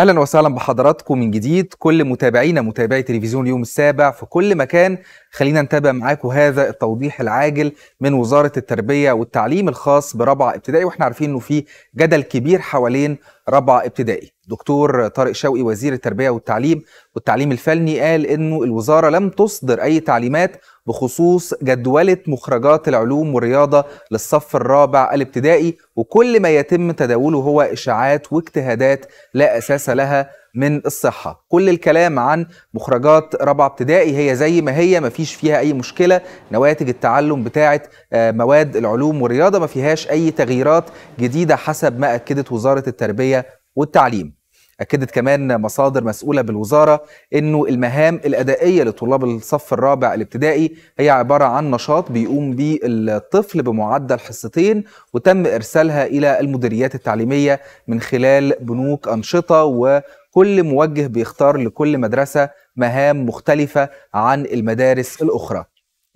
اهلا وسهلا بحضراتكم من جديد كل متابعينا متابعي تلفزيون اليوم السابع في كل مكان خلينا نتابع معاكم هذا التوضيح العاجل من وزاره التربيه والتعليم الخاص برابعه ابتدائي واحنا عارفين انه في جدل كبير حوالين رابعه ابتدائي دكتور طارق شوقي وزير التربيه والتعليم والتعليم الفني قال انه الوزاره لم تصدر اي تعليمات بخصوص جدولة مخرجات العلوم والرياضة للصف الرابع الابتدائي وكل ما يتم تداوله هو إشاعات واجتهادات لا أساس لها من الصحة كل الكلام عن مخرجات رابعة ابتدائي هي زي ما هي ما فيش فيها أي مشكلة نواتج التعلم بتاعة آه، مواد العلوم والرياضة ما فيهاش أي تغييرات جديدة حسب ما أكدت وزارة التربية والتعليم أكدت كمان مصادر مسؤولة بالوزارة أنه المهام الأدائية لطلاب الصف الرابع الابتدائي هي عبارة عن نشاط بيقوم به الطفل بمعدل حصتين وتم إرسالها إلى المديريات التعليمية من خلال بنوك أنشطة وكل موجه بيختار لكل مدرسة مهام مختلفة عن المدارس الأخرى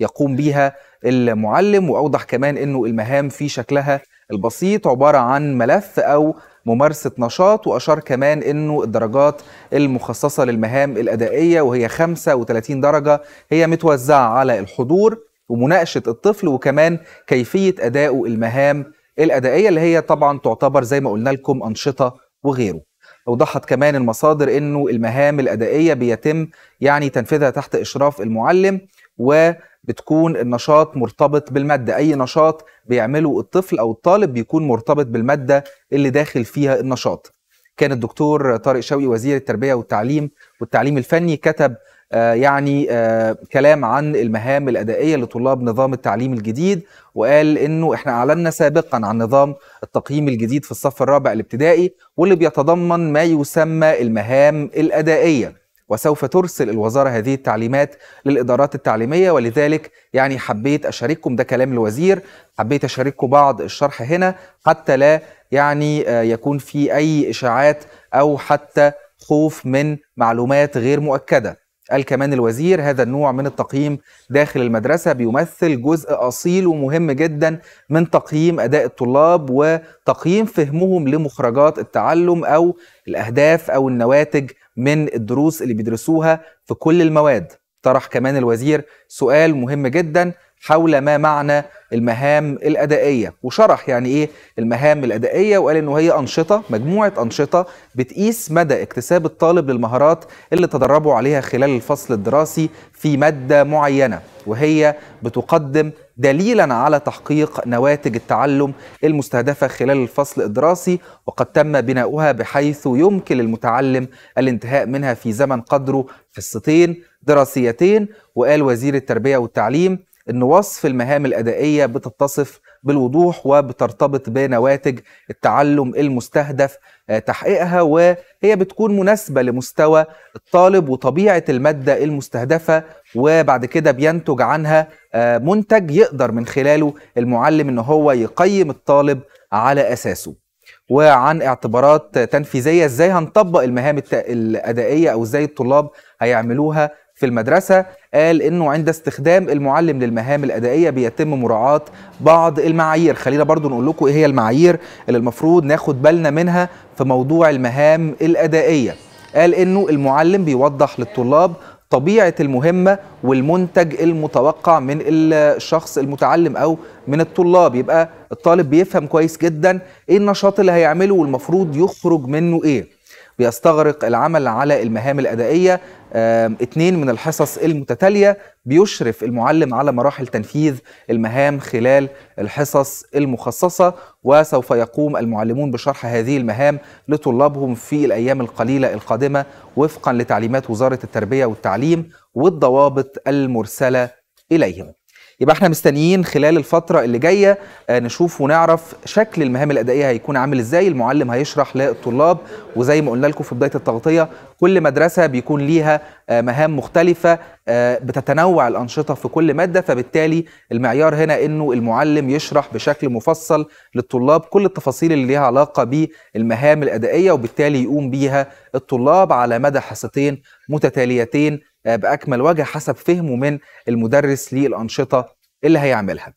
يقوم بيها المعلم وأوضح كمان أنه المهام في شكلها البسيط عبارة عن ملف أو ممارسة نشاط وأشار كمان أنه الدرجات المخصصة للمهام الأدائية وهي 35 درجة هي متوزعة على الحضور ومناقشة الطفل وكمان كيفية أدائه المهام الأدائية اللي هي طبعا تعتبر زي ما قلنا لكم أنشطة وغيره اوضحت كمان المصادر انه المهام الادائيه بيتم يعني تنفيذها تحت اشراف المعلم و بتكون النشاط مرتبط بالمادة أي نشاط بيعمله الطفل أو الطالب بيكون مرتبط بالمادة اللي داخل فيها النشاط كان الدكتور طارق شوقي وزير التربية والتعليم والتعليم الفني كتب آه، يعني آه، كلام عن المهام الأدائية لطلاب نظام التعليم الجديد وقال إنه إحنا أعلنا سابقا عن نظام التقييم الجديد في الصف الرابع الابتدائي واللي بيتضمن ما يسمى المهام الأدائية وسوف ترسل الوزارة هذه التعليمات للإدارات التعليمية ولذلك يعني حبيت أشارككم ده كلام الوزير حبيت أشارككم بعض الشرح هنا حتى لا يعني آه، يكون في أي إشاعات أو حتى خوف من معلومات غير مؤكده قال كمان الوزير هذا النوع من التقييم داخل المدرسه بيمثل جزء اصيل ومهم جدا من تقييم اداء الطلاب وتقييم فهمهم لمخرجات التعلم او الاهداف او النواتج من الدروس اللي بيدرسوها في كل المواد طرح كمان الوزير سؤال مهم جدا حول ما معنى المهام الأدائية وشرح يعني إيه المهام الأدائية وقال إنه هي أنشطة مجموعة أنشطة بتقيس مدى اكتساب الطالب للمهارات اللي تدربوا عليها خلال الفصل الدراسي في مادة معينة وهي بتقدم دليلا على تحقيق نواتج التعلم المستهدفة خلال الفصل الدراسي وقد تم بناؤها بحيث يمكن للمتعلم الانتهاء منها في زمن قدره حصتين دراسيتين وقال وزير التربية والتعليم أن وصف المهام الأدائية بتتصف بالوضوح وبترتبط بنواتج التعلم المستهدف آه، تحقيقها وهي بتكون مناسبة لمستوى الطالب وطبيعة المادة المستهدفة وبعد كده بينتج عنها آه، منتج يقدر من خلاله المعلم أن هو يقيم الطالب على أساسه وعن اعتبارات تنفيذية ازاي هنطبق المهام الأدائية أو ازاي الطلاب هيعملوها في المدرسة قال انه عند استخدام المعلم للمهام الادائيه بيتم مراعاه بعض المعايير خلينا برضو نقول لكم ايه هي المعايير اللي المفروض ناخد بالنا منها في موضوع المهام الادائيه قال انه المعلم بيوضح للطلاب طبيعه المهمه والمنتج المتوقع من الشخص المتعلم او من الطلاب يبقى الطالب بيفهم كويس جدا ايه النشاط اللي هيعمله والمفروض يخرج منه ايه بيستغرق العمل على المهام الأدائية اثنين من الحصص المتتالية بيشرف المعلم على مراحل تنفيذ المهام خلال الحصص المخصصة وسوف يقوم المعلمون بشرح هذه المهام لطلابهم في الأيام القليلة القادمة وفقا لتعليمات وزارة التربية والتعليم والضوابط المرسلة إليهم يبقى احنا مستنيين خلال الفتره اللي جايه آه، نشوف ونعرف شكل المهام الادائيه هيكون عامل ازاي المعلم هيشرح للطلاب وزي ما قلنا لكم في بدايه التغطيه كل مدرسه بيكون ليها آه، مهام مختلفه آه، بتتنوع الانشطه في كل ماده فبالتالي المعيار هنا انه المعلم يشرح بشكل مفصل للطلاب كل التفاصيل اللي ليها علاقه بالمهام الادائيه وبالتالي يقوم بيها الطلاب على مدى حصتين متتاليتين آه، باكمل وجه حسب فهمه من المدرس للانشطه اللي هيعملها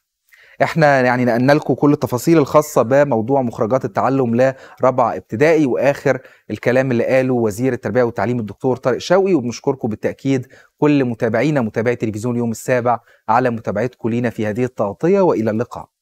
احنا يعني نقلنا لكم كل التفاصيل الخاصه بموضوع مخرجات التعلم لرابعه ابتدائي واخر الكلام اللي قاله وزير التربيه والتعليم الدكتور طارق شوقي وبنشكركم بالتاكيد كل متابعينا متابعي تلفزيون اليوم السابع على متابعتكم لينا في هذه التغطيه والى اللقاء